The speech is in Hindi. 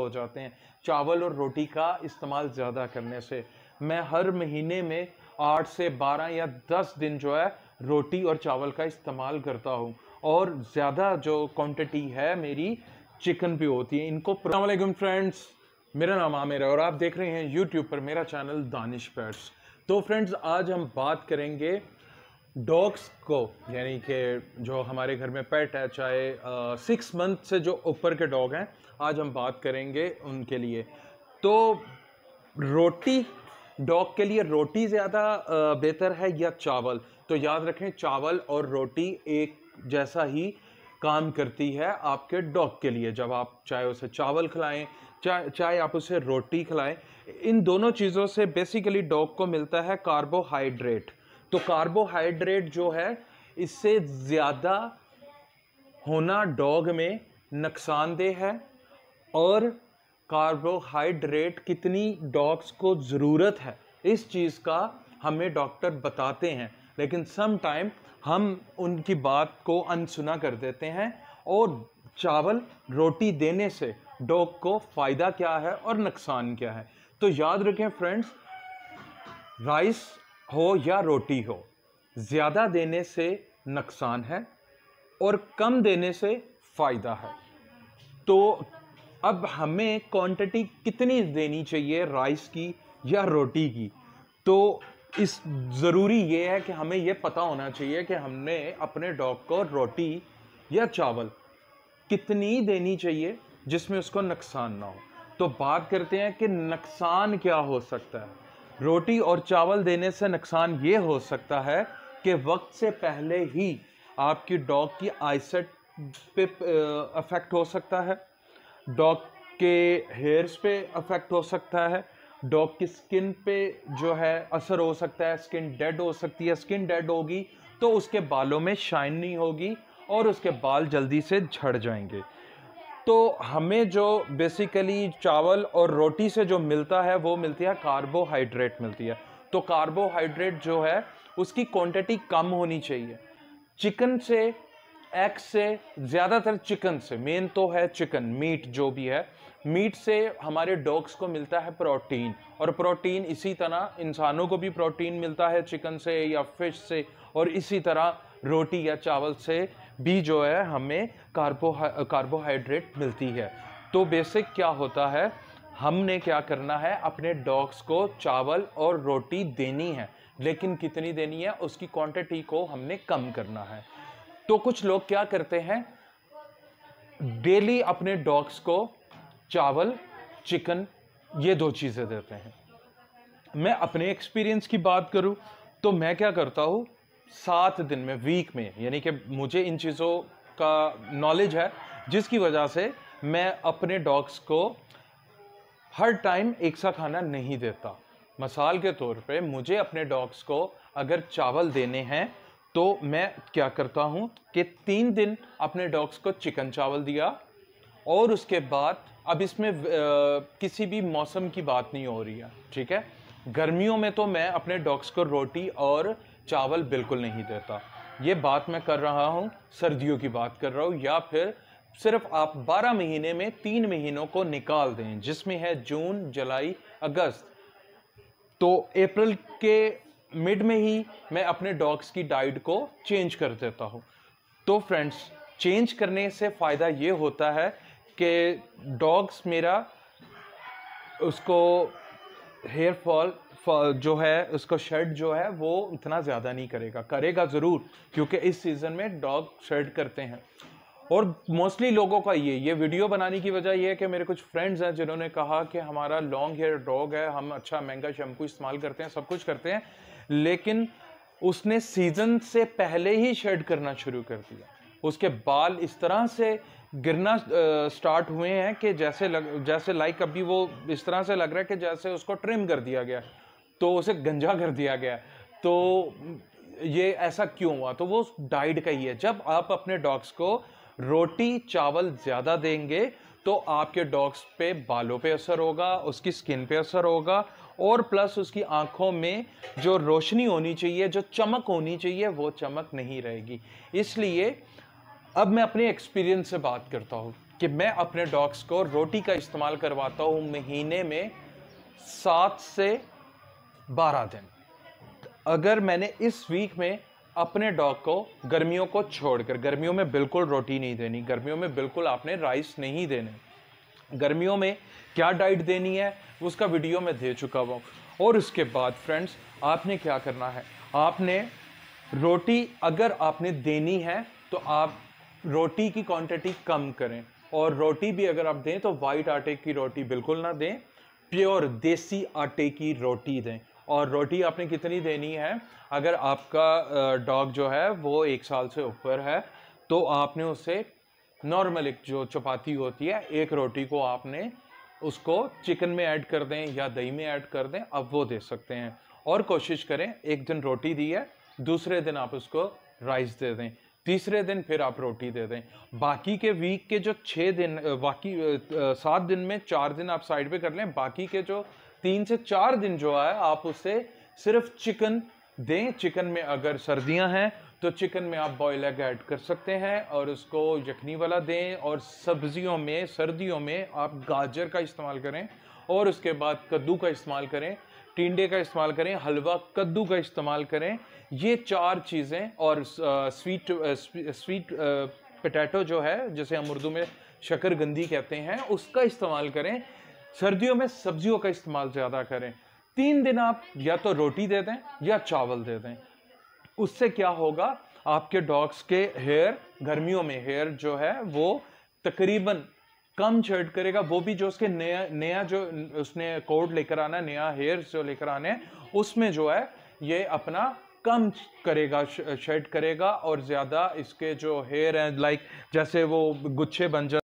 हो जाते हैं चावल और रोटी का इस्तेमाल ज़्यादा करने से मैं हर महीने में आठ से बारह या दस दिन जो है रोटी और चावल का इस्तेमाल करता हूँ और ज़्यादा जो क्वांटिटी है मेरी चिकन भी होती है इनको अलैक्म फ्रेंड्स मेरा नाम आमिर है और आप देख रहे हैं यूट्यूब पर मेरा चैनल दानिश पैट्स तो फ्रेंड्स आज हम बात करेंगे डॉग्स को यानी कि जो हमारे घर में पेट है चाहे सिक्स मंथ से जो ऊपर के डॉग हैं आज हम बात करेंगे उनके लिए तो रोटी डॉग के लिए रोटी ज़्यादा बेहतर है या चावल तो याद रखें चावल और रोटी एक जैसा ही काम करती है आपके डॉग के लिए जब आप चाहे उसे चावल खिलाएं चाहे चाहे आप उसे रोटी खिलाएं इन दोनों चीज़ों से बेसिकली डॉग को मिलता है कार्बोहाइड्रेट तो कार्बोहाइड्रेट जो है इससे ज़्यादा होना डॉग में नुकसानदेह है और कार्बोहाइड्रेट कितनी डॉग्स को ज़रूरत है इस चीज़ का हमें डॉक्टर बताते हैं लेकिन सम टाइम हम उनकी बात को अनसुना कर देते हैं और चावल रोटी देने से डॉग को फ़ायदा क्या है और नुकसान क्या है तो याद रखें फ्रेंड्स राइस हो या रोटी हो ज़्यादा देने से नुकसान है और कम देने से फ़ायदा है तो अब हमें क्वांटिटी कितनी देनी चाहिए राइस की या रोटी की तो इस ज़रूरी ये है कि हमें ये पता होना चाहिए कि हमने अपने डॉग को रोटी या चावल कितनी देनी चाहिए जिसमें उसको नुकसान ना हो तो बात करते हैं कि नुकसान क्या हो सकता है रोटी और चावल देने से नुकसान ये हो सकता है कि वक्त से पहले ही आपकी डॉग की आईसेट पे अफेक्ट हो सकता है डॉग के हेयर्स पे अफेक्ट हो सकता है डॉग की स्किन पे जो है असर हो सकता है स्किन डेड हो सकती है स्किन डेड होगी तो उसके बालों में शाइन नहीं होगी और उसके बाल जल्दी से झड़ जाएंगे तो हमें जो बेसिकली चावल और रोटी से जो मिलता है वो मिलती है कार्बोहाइड्रेट मिलती है तो कार्बोहाइड्रेट जो है उसकी क्वांटिटी कम होनी चाहिए चिकन से एग से ज़्यादातर चिकन से मेन तो है चिकन मीट जो भी है मीट से हमारे डॉग्स को मिलता है प्रोटीन और प्रोटीन इसी तरह इंसानों को भी प्रोटीन मिलता है चिकन से या फिश से और इसी तरह रोटी या चावल से भी जो है हमें कार्बोहा कार्बोहाइड्रेट मिलती है तो बेसिक क्या होता है हमने क्या करना है अपने डॉग्स को चावल और रोटी देनी है लेकिन कितनी देनी है उसकी क्वांटिटी को हमने कम करना है तो कुछ लोग क्या करते हैं डेली अपने डॉग्स को चावल चिकन ये दो चीज़ें देते हैं मैं अपने एक्सपीरियंस की बात करूं तो मैं क्या करता हूं सात दिन में वीक में यानी कि मुझे इन चीज़ों का नॉलेज है जिसकी वजह से मैं अपने डॉग्स को हर टाइम एक सा खाना नहीं देता मसाल के तौर पे मुझे अपने डॉग्स को अगर चावल देने हैं तो मैं क्या करता हूँ कि तीन दिन अपने डॉग्स को चिकन चावल दिया और उसके बाद अब इसमें किसी भी मौसम की बात नहीं हो रही है ठीक है गर्मियों में तो मैं अपने डॉग्स को रोटी और चावल बिल्कुल नहीं देता ये बात मैं कर रहा हूँ सर्दियों की बात कर रहा हूँ या फिर सिर्फ आप 12 महीने में तीन महीनों को निकाल दें जिसमें है जून जुलाई अगस्त तो अप्रैल के मिड में ही मैं अपने डॉग्स की डाइट को चेंज कर देता हूँ तो फ्रेंड्स चेंज करने से फ़ायदा ये होता है कि डॉग्स मेरा उसको हेयर फॉल जो है उसका शर्ट जो है वो इतना ज़्यादा नहीं करेगा करेगा ज़रूर क्योंकि इस सीज़न में डॉग शर्ट करते हैं और मोस्टली लोगों का ये ये वीडियो बनाने की वजह ये है कि मेरे कुछ फ्रेंड्स हैं जिन्होंने कहा कि हमारा लॉन्ग हेयर डॉग है हम अच्छा महंगा शैम्पू इस्तेमाल करते हैं सब कुछ करते हैं लेकिन उसने सीज़न से पहले ही शर्ट करना शुरू कर दिया उसके बाल इस तरह से गिरना स्टार्ट हुए हैं कि जैसे लग जैसे लाइक अभी वो इस तरह से लग रहा है कि जैसे उसको ट्रिम कर दिया गया है तो उसे गंजा कर दिया गया तो ये ऐसा क्यों हुआ तो वो डाइट का ही है जब आप अपने डॉग्स को रोटी चावल ज़्यादा देंगे तो आपके डॉग्स पे बालों पे असर होगा उसकी स्किन पे असर होगा और प्लस उसकी आँखों में जो रोशनी होनी चाहिए जो चमक होनी चाहिए वो चमक नहीं रहेगी इसलिए अब मैं अपने एक्सपीरियंस से बात करता हूँ कि मैं अपने डॉग्स को रोटी का इस्तेमाल करवाता हूँ महीने में सात से बारह दिन अगर मैंने इस वीक में अपने डॉग को गर्मियों को छोड़कर गर्मियों में बिल्कुल रोटी नहीं देनी गर्मियों में बिल्कुल आपने राइस नहीं देने गर्मियों में क्या डाइट देनी है उसका वीडियो मैं दे चुका हूँ और उसके बाद फ्रेंड्स आपने क्या करना है आपने रोटी अगर आपने देनी है तो आप रोटी की क्वांटिटी कम करें और रोटी भी अगर आप दें तो वाइट आटे की रोटी बिल्कुल ना दें प्योर देसी आटे की रोटी दें और रोटी आपने कितनी देनी है अगर आपका डॉग जो है वो एक साल से ऊपर है तो आपने उसे नॉर्मल एक जो चपाती होती है एक रोटी को आपने उसको चिकन में ऐड कर दें या दही में ऐड कर दें अब वो दे सकते हैं और कोशिश करें एक दिन रोटी दी है दूसरे दिन आप उसको राइस दे दें तीसरे दिन फिर आप रोटी दे दें बाकी के वीक के जो छः दिन बाकी सात दिन में चार दिन आप साइड पे कर लें बाकी के जो तीन से चार दिन जो है आप उसे सिर्फ चिकन दें चिकन में अगर सर्दियां हैं तो चिकन में आप बॉयल एग ऐड कर सकते हैं और उसको यखनी वाला दें और सब्जियों में सर्दियों में आप गाजर का इस्तेमाल करें और उसके बाद कद्दू का इस्तेमाल करें टिंडे का इस्तेमाल करें हलवा कद्दू का इस्तेमाल करें ये चार चीज़ें और स्वीट स्वीट पटैटो जो है जिसे हम उर्दू में शकरगंदी कहते हैं उसका इस्तेमाल करें सर्दियों में सब्जियों का इस्तेमाल ज़्यादा करें तीन दिन आप या तो रोटी दे दें या चावल दे दें उससे क्या होगा आपके डॉग्स के हेयर गर्मियों में हेयर जो है वो तकरीबन कम शर्ट करेगा वो भी जो उसके नया नया जो उसने कोड लेकर आना नया हेयर जो लेकर आने उसमें जो है ये अपना कम करेगा शेड करेगा और ज़्यादा इसके जो हेयर हैं लाइक जैसे वो गुच्छे बन जा